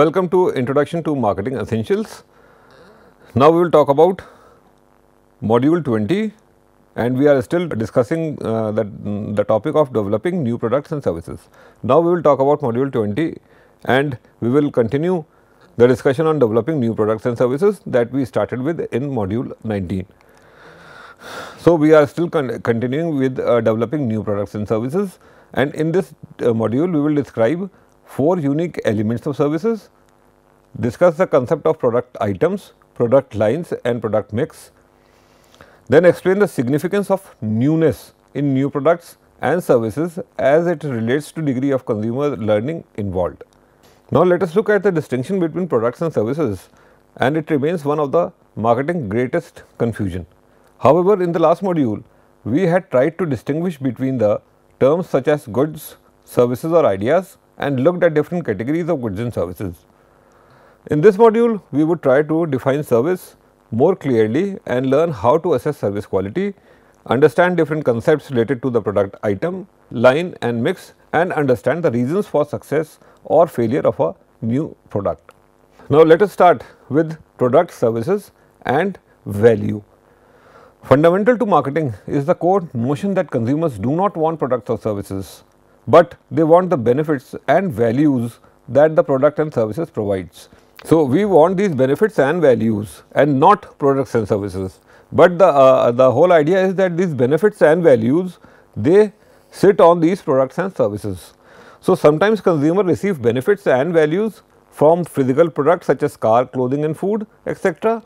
Welcome to Introduction to Marketing Essentials. Now, we will talk about module 20 and we are still discussing uh, that, the topic of developing new products and services. Now, we will talk about module 20 and we will continue the discussion on developing new products and services that we started with in module 19. So, we are still con continuing with uh, developing new products and services and in this uh, module we will describe four unique elements of services, discuss the concept of product items, product lines and product mix, then explain the significance of newness in new products and services as it relates to degree of consumer learning involved. Now, let us look at the distinction between products and services and it remains one of the marketing greatest confusion. However, in the last module, we had tried to distinguish between the terms such as goods, services or ideas and looked at different categories of goods and services. In this module, we would try to define service more clearly and learn how to assess service quality, understand different concepts related to the product item, line and mix and understand the reasons for success or failure of a new product. Now, let us start with product services and value. Fundamental to marketing is the core notion that consumers do not want products or services but they want the benefits and values that the product and services provides. So, we want these benefits and values and not products and services, but the, uh, the whole idea is that these benefits and values they sit on these products and services. So, sometimes consumer receive benefits and values from physical products such as car, clothing and food etc.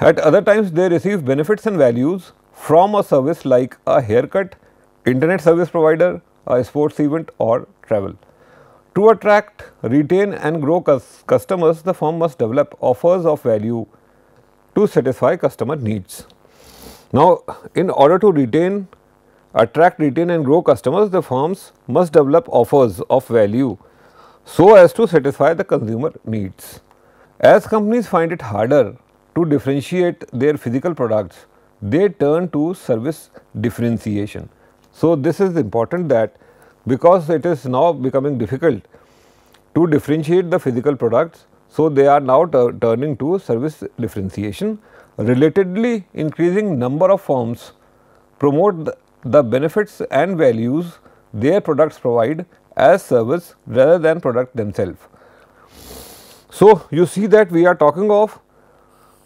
At other times they receive benefits and values from a service like a haircut, internet service provider, a sports event or travel. To attract, retain and grow customers, the firm must develop offers of value to satisfy customer needs. Now, in order to retain, attract, retain and grow customers, the firms must develop offers of value so as to satisfy the consumer needs. As companies find it harder to differentiate their physical products, they turn to service differentiation. So, this is important that because it is now becoming difficult to differentiate the physical products. So, they are now turning to service differentiation. Relatedly increasing number of firms promote the, the benefits and values their products provide as service rather than product themselves. So, you see that we are talking of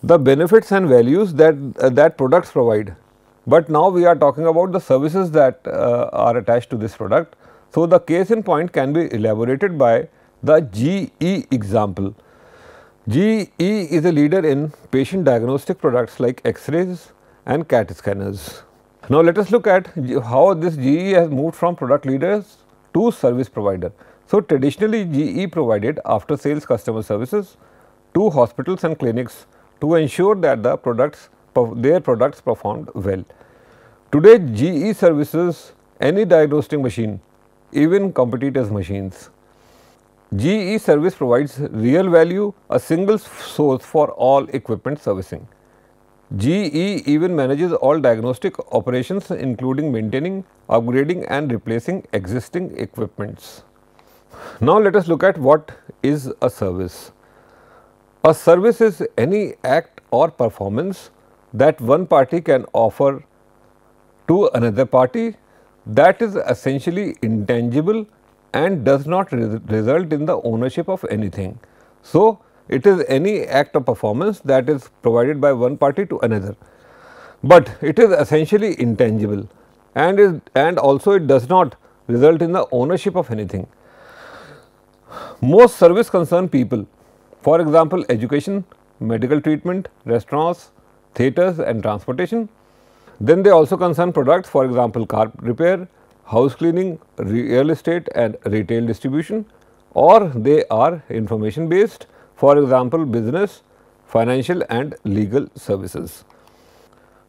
the benefits and values that uh, that products provide but now we are talking about the services that uh, are attached to this product. So, the case in point can be elaborated by the GE example. GE is a leader in patient diagnostic products like x-rays and CAT scanners. Now, let us look at how this GE has moved from product leaders to service provider. So, traditionally GE provided after sales customer services to hospitals and clinics to ensure that the products their products performed well. Today GE services any diagnostic machine, even competitors machines. GE service provides real value, a single source for all equipment servicing. GE even manages all diagnostic operations including maintaining, upgrading and replacing existing equipments. Now let us look at what is a service. A service is any act or performance that one party can offer to another party that is essentially intangible and does not result in the ownership of anything. So, it is any act of performance that is provided by one party to another, but it is essentially intangible and is and also it does not result in the ownership of anything. Most service concerned people for example, education, medical treatment, restaurants, theatres and transportation then they also concern products for example, car repair, house cleaning, real estate and retail distribution or they are information based for example, business, financial and legal services.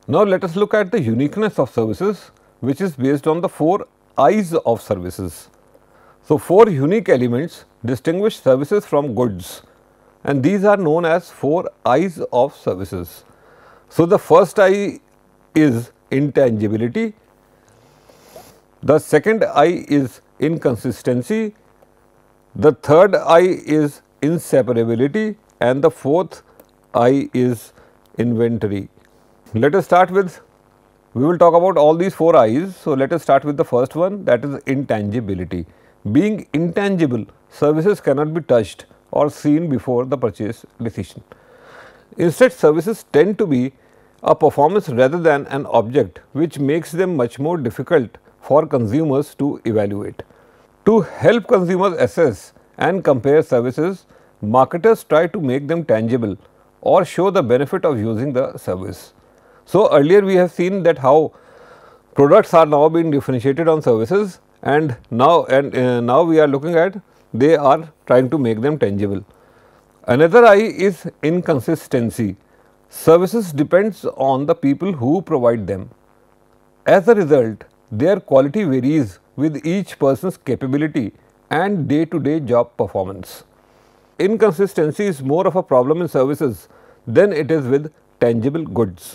Now, let us look at the uniqueness of services which is based on the four eyes of services. So, four unique elements distinguish services from goods and these are known as four eyes of services. So, the first eye is intangibility. The second I is inconsistency, the third I is inseparability and the fourth I is inventory. Let us start with, we will talk about all these four I's. So, let us start with the first one that is intangibility. Being intangible, services cannot be touched or seen before the purchase decision. Instead, services tend to be a performance rather than an object which makes them much more difficult for consumers to evaluate. To help consumers assess and compare services, marketers try to make them tangible or show the benefit of using the service. So, earlier we have seen that how products are now being differentiated on services and now and uh, now we are looking at they are trying to make them tangible. Another I is inconsistency Services depends on the people who provide them. As a result, their quality varies with each person's capability and day-to-day -day job performance. Inconsistency is more of a problem in services than it is with tangible goods.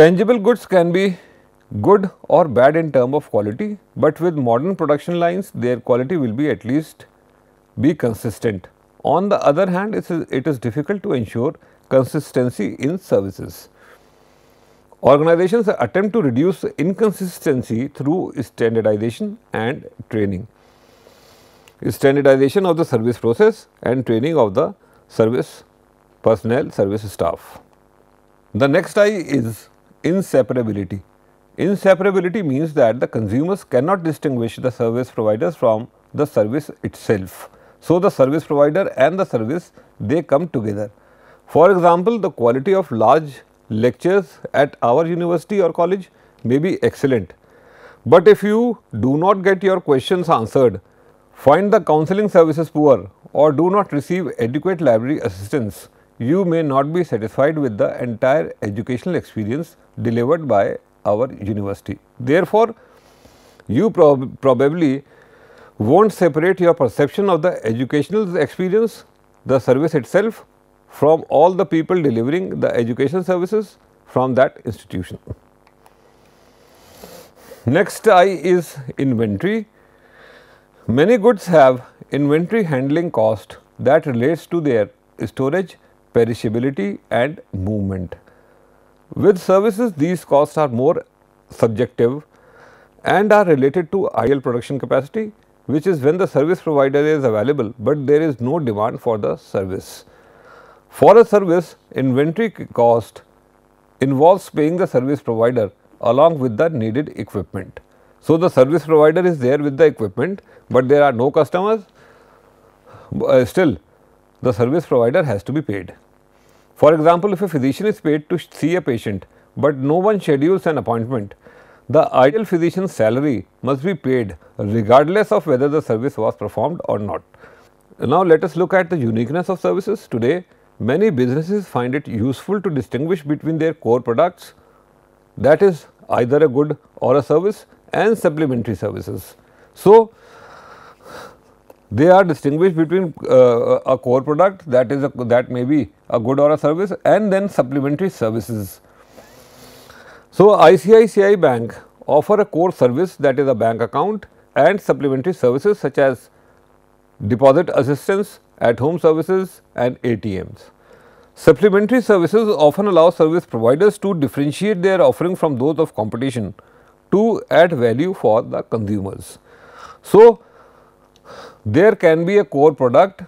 Tangible goods can be good or bad in term of quality, but with modern production lines, their quality will be at least be consistent. On the other hand, it is, it is difficult to ensure consistency in services. Organizations attempt to reduce inconsistency through standardization and training. Standardization of the service process and training of the service personnel, service staff. The next I is inseparability. Inseparability means that the consumers cannot distinguish the service providers from the service itself. So, the service provider and the service they come together. For example, the quality of large lectures at our university or college may be excellent, but if you do not get your questions answered, find the counseling services poor or do not receive adequate library assistance, you may not be satisfied with the entire educational experience delivered by our university. Therefore, you prob probably won't separate your perception of the educational experience, the service itself from all the people delivering the education services from that institution. Next I is inventory. Many goods have inventory handling cost that relates to their storage, perishability and movement. With services these costs are more subjective and are related to idle production capacity which is when the service provider is available, but there is no demand for the service. For a service, inventory cost involves paying the service provider along with the needed equipment. So, the service provider is there with the equipment, but there are no customers, uh, still the service provider has to be paid. For example, if a physician is paid to see a patient, but no one schedules an appointment, the ideal physician's salary must be paid regardless of whether the service was performed or not. Now, let us look at the uniqueness of services. Today, many businesses find it useful to distinguish between their core products that is either a good or a service and supplementary services. So, they are distinguished between uh, a core product that is a, that may be a good or a service and then supplementary services. So, ICICI bank offer a core service that is a bank account and supplementary services such as deposit assistance, at home services and ATMs. Supplementary services often allow service providers to differentiate their offering from those of competition to add value for the consumers. So, there can be a core product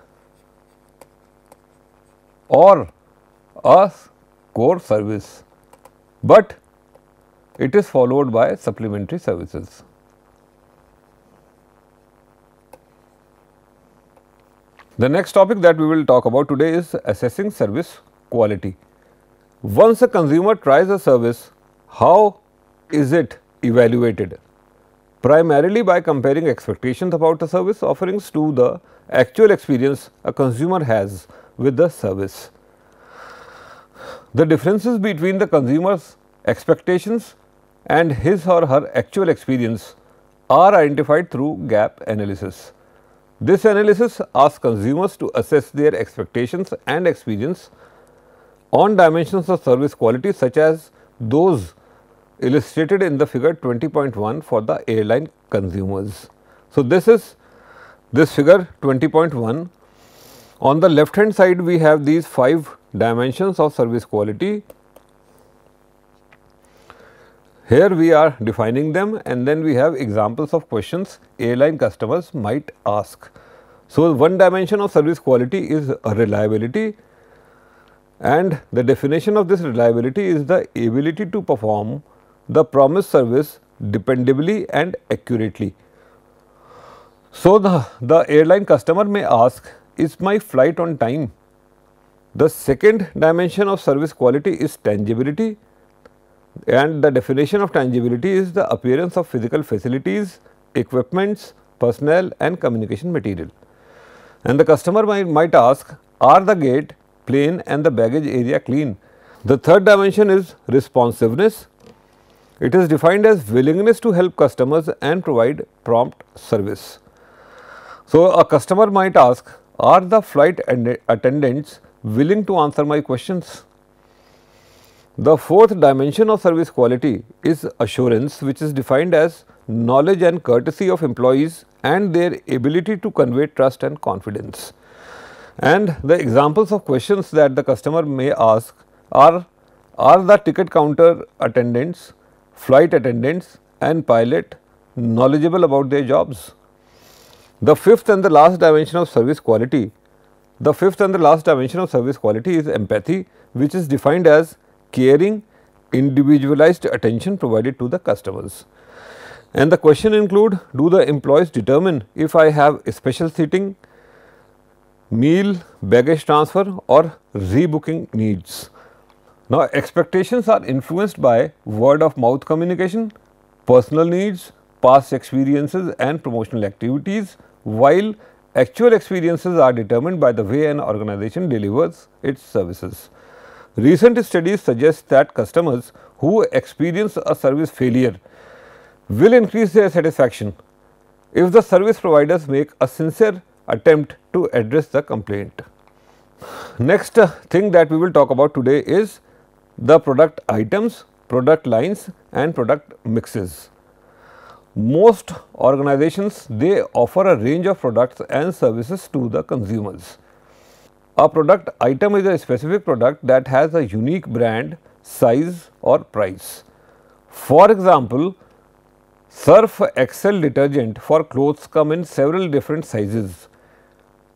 or a core service, but it is followed by supplementary services. The next topic that we will talk about today is assessing service quality. Once a consumer tries a service, how is it evaluated? Primarily by comparing expectations about the service offerings to the actual experience a consumer has with the service. The differences between the consumer's expectations and his or her actual experience are identified through gap analysis. This analysis asks consumers to assess their expectations and experience on dimensions of service quality such as those illustrated in the figure 20.1 for the airline consumers. So, this is this figure 20.1. On the left hand side we have these 5 dimensions of service quality here we are defining them and then we have examples of questions airline customers might ask. So, one dimension of service quality is reliability and the definition of this reliability is the ability to perform the promised service dependably and accurately. So, the, the airline customer may ask is my flight on time? The second dimension of service quality is tangibility and the definition of tangibility is the appearance of physical facilities, equipments, personnel and communication material. And the customer might, might ask, are the gate, plane and the baggage area clean? The third dimension is responsiveness. It is defined as willingness to help customers and provide prompt service. So, a customer might ask, are the flight attendants willing to answer my questions? The fourth dimension of service quality is assurance which is defined as knowledge and courtesy of employees and their ability to convey trust and confidence. And the examples of questions that the customer may ask are, are the ticket counter attendants, flight attendants and pilot knowledgeable about their jobs? The fifth and the last dimension of service quality, the fifth and the last dimension of service quality is empathy which is defined as caring individualized attention provided to the customers. And the question include do the employees determine if I have special seating, meal, baggage transfer or rebooking needs. Now, expectations are influenced by word of mouth communication, personal needs, past experiences and promotional activities, while actual experiences are determined by the way an organization delivers its services. Recent studies suggest that customers who experience a service failure will increase their satisfaction if the service providers make a sincere attempt to address the complaint. Next thing that we will talk about today is the product items, product lines and product mixes. Most organizations they offer a range of products and services to the consumers. A product item is a specific product that has a unique brand, size or price. For example, Surf Excel detergent for clothes come in several different sizes.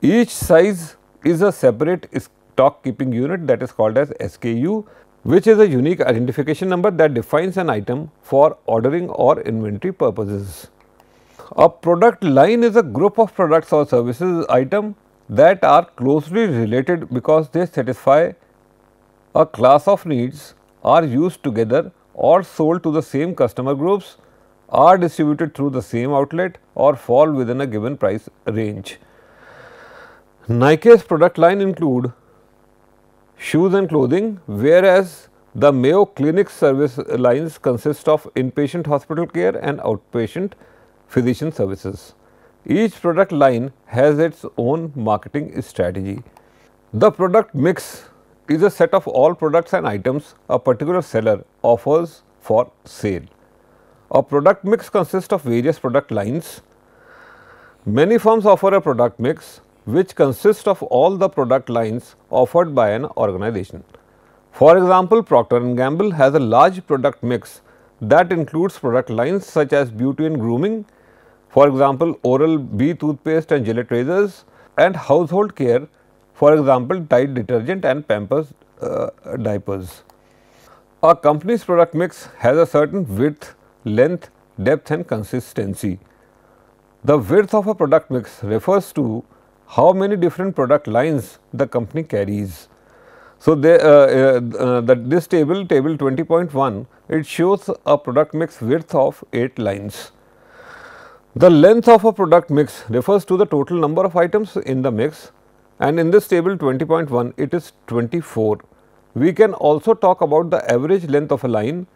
Each size is a separate stock keeping unit that is called as SKU which is a unique identification number that defines an item for ordering or inventory purposes. A product line is a group of products or services item that are closely related because they satisfy a class of needs are used together or sold to the same customer groups, are distributed through the same outlet or fall within a given price range. Nike's product line include shoes and clothing, whereas the Mayo Clinic service lines consist of inpatient hospital care and outpatient physician services. Each product line has its own marketing strategy. The product mix is a set of all products and items a particular seller offers for sale. A product mix consists of various product lines. Many firms offer a product mix which consists of all the product lines offered by an organization. For example, Procter & Gamble has a large product mix that includes product lines such as beauty and grooming, for example, oral B toothpaste and gillette razors and household care for example, Tide detergent and Pampers uh, diapers. A company's product mix has a certain width, length, depth and consistency. The width of a product mix refers to how many different product lines the company carries. So, they, uh, uh, uh the, this table, table 20.1, it shows a product mix width of 8 lines. The length of a product mix refers to the total number of items in the mix and in this table 20.1 it is 24. We can also talk about the average length of a line.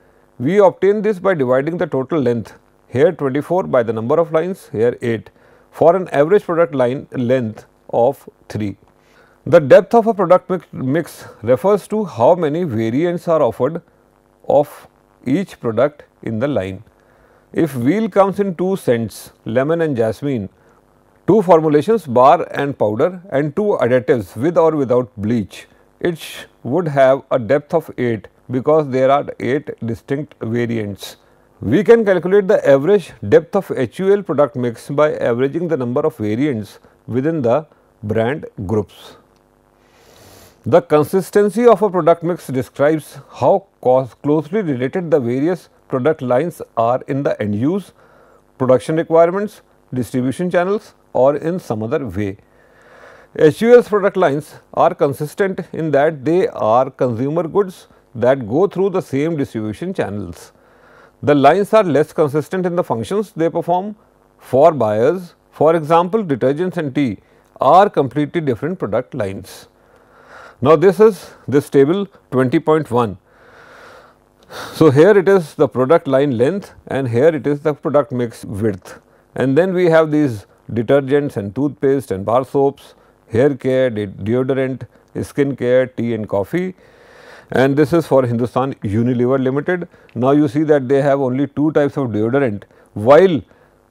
We obtain this by dividing the total length here 24 by the number of lines here 8 for an average product line length of 3. The depth of a product mix, refers to how many variants are offered of each product in the line. If wheel comes in two scents, lemon and jasmine, two formulations bar and powder and two additives with or without bleach, it would have a depth of 8 because there are 8 distinct variants. We can calculate the average depth of HUL product mix by averaging the number of variants within the brand groups. The consistency of a product mix describes how closely related the various product lines are in the end use, production requirements, distribution channels or in some other way. HUL's product lines are consistent in that they are consumer goods that go through the same distribution channels. The lines are less consistent in the functions they perform for buyers. For example, detergents and tea are completely different product lines. Now, this is this table 20.1 so, here it is the product line length and here it is the product mix width and then we have these detergents and toothpaste and bar soaps, hair care, de deodorant, skin care, tea and coffee and this is for Hindustan Unilever Limited. Now, you see that they have only two types of deodorant while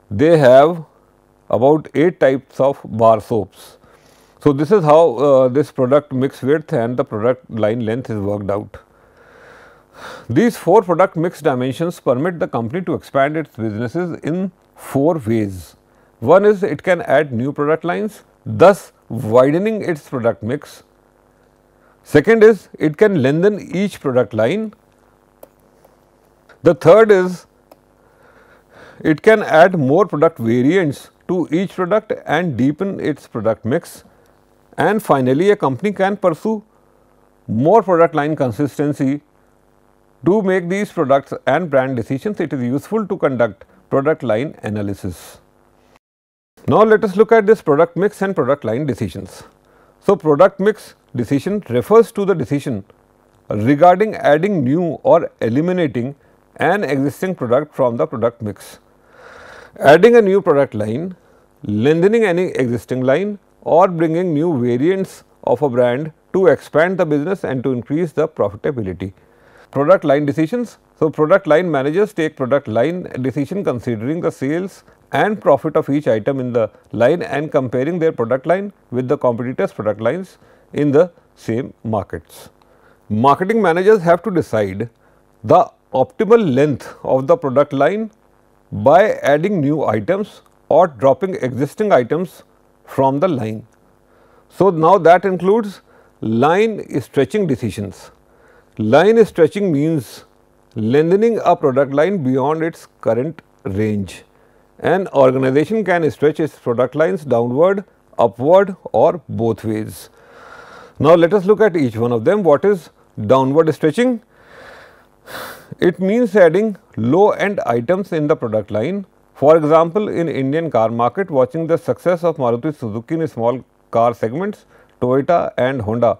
they have about 8 types of bar soaps. So, this is how uh, this product mix width and the product line length is worked out. These four product mix dimensions permit the company to expand its businesses in four ways. One is it can add new product lines, thus widening its product mix. Second is it can lengthen each product line. The third is it can add more product variants to each product and deepen its product mix. And finally, a company can pursue more product line consistency to make these products and brand decisions, it is useful to conduct product line analysis. Now, let us look at this product mix and product line decisions. So, product mix decision refers to the decision regarding adding new or eliminating an existing product from the product mix, adding a new product line, lengthening any existing line or bringing new variants of a brand to expand the business and to increase the profitability product line decisions. So, product line managers take product line decision considering the sales and profit of each item in the line and comparing their product line with the competitors product lines in the same markets. Marketing managers have to decide the optimal length of the product line by adding new items or dropping existing items from the line. So, now that includes line stretching decisions. Line stretching means lengthening a product line beyond its current range. An organization can stretch its product lines downward, upward or both ways. Now, let us look at each one of them. What is downward stretching? It means adding low end items in the product line. For example, in Indian car market, watching the success of Maruti Suzuki in small car segments, Toyota and Honda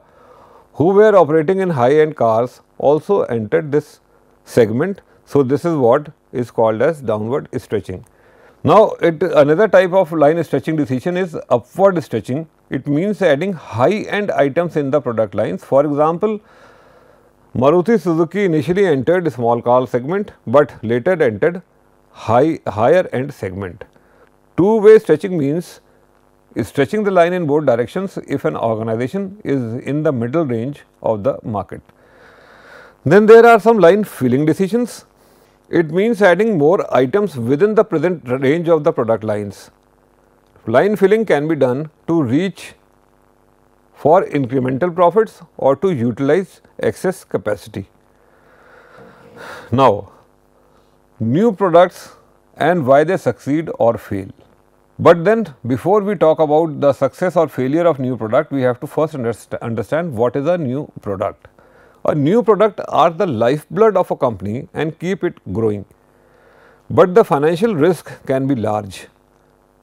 who were operating in high end cars also entered this segment. So, this is what is called as downward stretching. Now, it another type of line stretching decision is upward stretching. It means adding high end items in the product lines. For example, Maruti Suzuki initially entered small car segment, but later entered high higher end segment. Two way stretching means stretching the line in both directions if an organization is in the middle range of the market. Then there are some line filling decisions. It means adding more items within the present range of the product lines. Line filling can be done to reach for incremental profits or to utilize excess capacity. Now, new products and why they succeed or fail. But then before we talk about the success or failure of new product, we have to first understand what is a new product. A new product are the lifeblood of a company and keep it growing. But the financial risk can be large.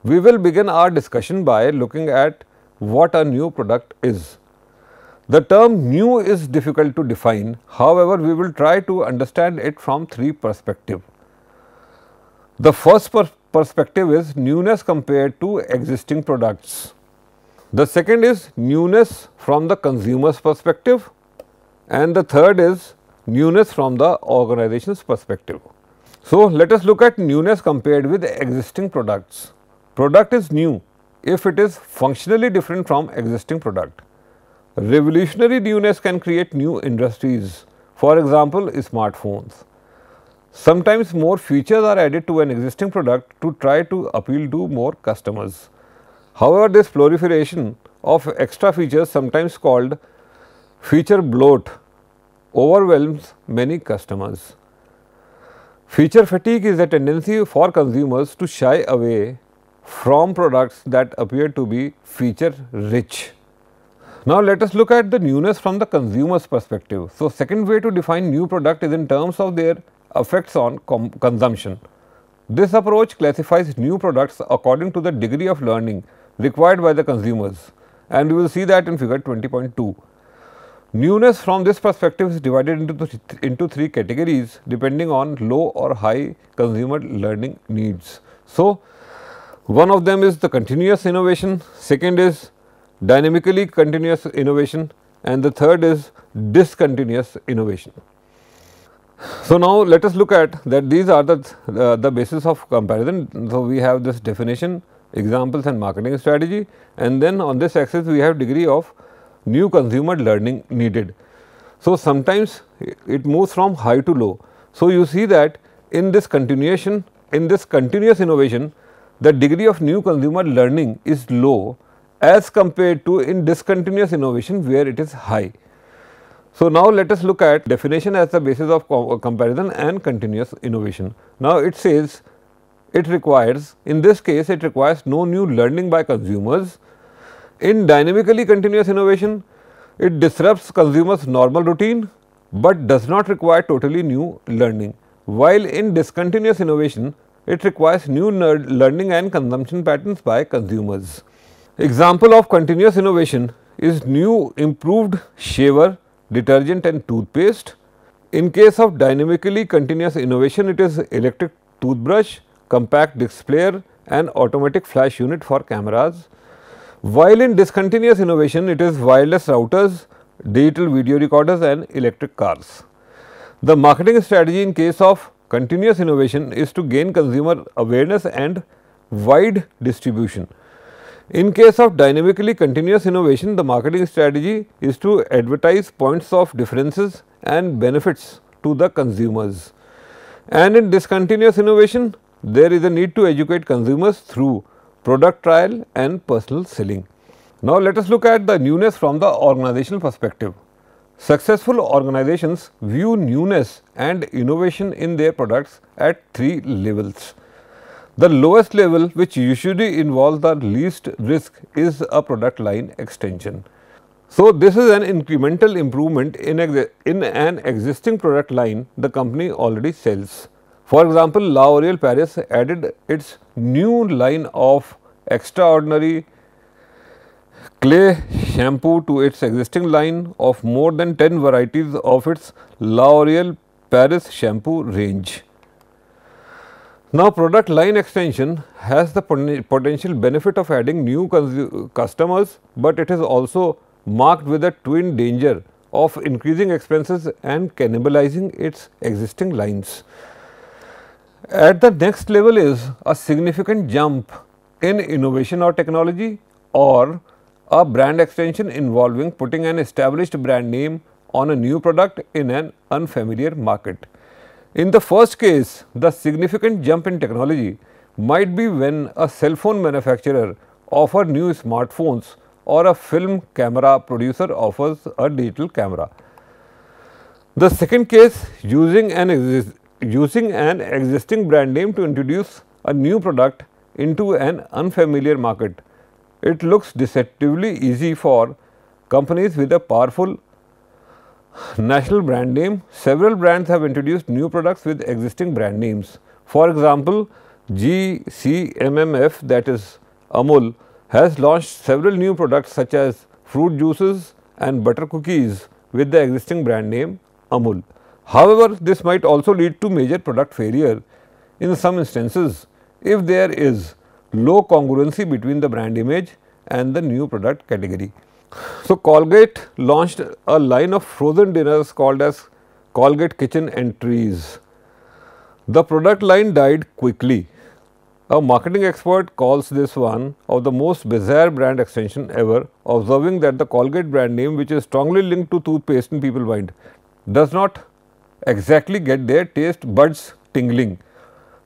We will begin our discussion by looking at what a new product is. The term new is difficult to define, however, we will try to understand it from three perspectives. The first per perspective is newness compared to existing products. The second is newness from the consumer's perspective and the third is newness from the organization's perspective. So, let us look at newness compared with existing products. Product is new if it is functionally different from existing product. Revolutionary newness can create new industries, for example, smartphones. Sometimes more features are added to an existing product to try to appeal to more customers. However, this proliferation of extra features sometimes called feature bloat overwhelms many customers. Feature fatigue is a tendency for consumers to shy away from products that appear to be feature rich. Now, let us look at the newness from the consumer's perspective. So, second way to define new product is in terms of their effects on consumption. This approach classifies new products according to the degree of learning required by the consumers and we will see that in figure 20.2. Newness from this perspective is divided into, th into three categories depending on low or high consumer learning needs. So, one of them is the continuous innovation, second is dynamically continuous innovation and the third is discontinuous innovation. So, now let us look at that these are the, uh, the basis of comparison. So, we have this definition, examples and marketing strategy and then on this axis we have degree of new consumer learning needed. So, sometimes it moves from high to low. So, you see that in this continuation, in this continuous innovation, the degree of new consumer learning is low as compared to in discontinuous innovation where it is high. So, now let us look at definition as the basis of uh, comparison and continuous innovation. Now, it says it requires in this case it requires no new learning by consumers. In dynamically continuous innovation it disrupts consumers normal routine, but does not require totally new learning. While in discontinuous innovation it requires new learning and consumption patterns by consumers. Example of continuous innovation is new improved shaver detergent and toothpaste. In case of dynamically continuous innovation, it is electric toothbrush, compact display, and automatic flash unit for cameras. While in discontinuous innovation, it is wireless routers, digital video recorders and electric cars. The marketing strategy in case of continuous innovation is to gain consumer awareness and wide distribution. In case of dynamically continuous innovation, the marketing strategy is to advertise points of differences and benefits to the consumers. And in discontinuous innovation, there is a need to educate consumers through product trial and personal selling. Now, let us look at the newness from the organizational perspective. Successful organizations view newness and innovation in their products at three levels. The lowest level which usually involves the least risk is a product line extension. So, this is an incremental improvement in, in an existing product line the company already sells. For example, L'Oreal Paris added its new line of extraordinary clay shampoo to its existing line of more than 10 varieties of its L'Oreal Paris shampoo range. Now, product line extension has the potential benefit of adding new customers, but it is also marked with a twin danger of increasing expenses and cannibalizing its existing lines. At the next level is a significant jump in innovation or technology or a brand extension involving putting an established brand name on a new product in an unfamiliar market. In the first case, the significant jump in technology might be when a cell phone manufacturer offers new smartphones or a film camera producer offers a digital camera. The second case using an, using an existing brand name to introduce a new product into an unfamiliar market. It looks deceptively easy for companies with a powerful National brand name Several brands have introduced new products with existing brand names. For example, GCMMF that is Amul has launched several new products such as fruit juices and butter cookies with the existing brand name Amul. However, this might also lead to major product failure in some instances if there is low congruency between the brand image and the new product category. So, Colgate launched a line of frozen dinners called as Colgate Kitchen Entries. The product line died quickly. A marketing expert calls this one of the most bizarre brand extension ever, observing that the Colgate brand name, which is strongly linked to toothpaste in people's mind, does not exactly get their taste buds tingling.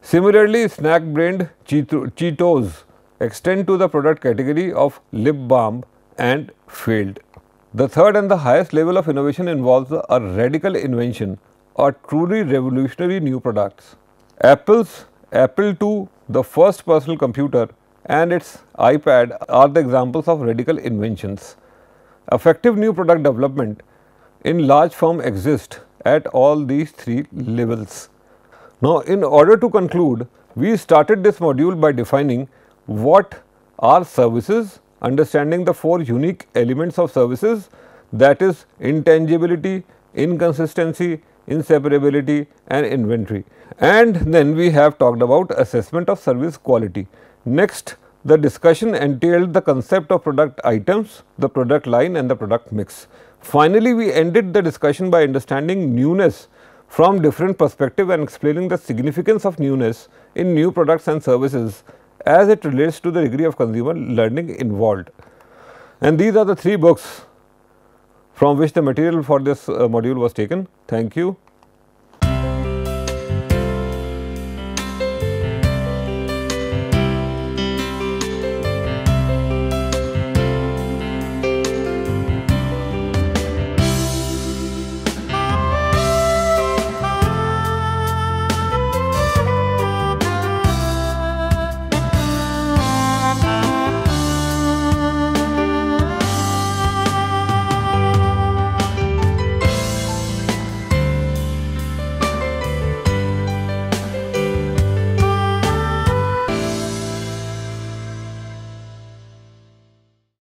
Similarly, snack brand Cheetos extend to the product category of lip balm and failed. The third and the highest level of innovation involves a radical invention or truly revolutionary new products. Apple's Apple II, the first personal computer and its iPad are the examples of radical inventions. Effective new product development in large firm exists at all these three levels. Now, in order to conclude, we started this module by defining what are services understanding the four unique elements of services that is intangibility, inconsistency, inseparability and inventory. And then we have talked about assessment of service quality. Next, the discussion entailed the concept of product items, the product line and the product mix. Finally, we ended the discussion by understanding newness from different perspective and explaining the significance of newness in new products and services as it relates to the degree of consumer learning involved. And these are the three books from which the material for this uh, module was taken. Thank you.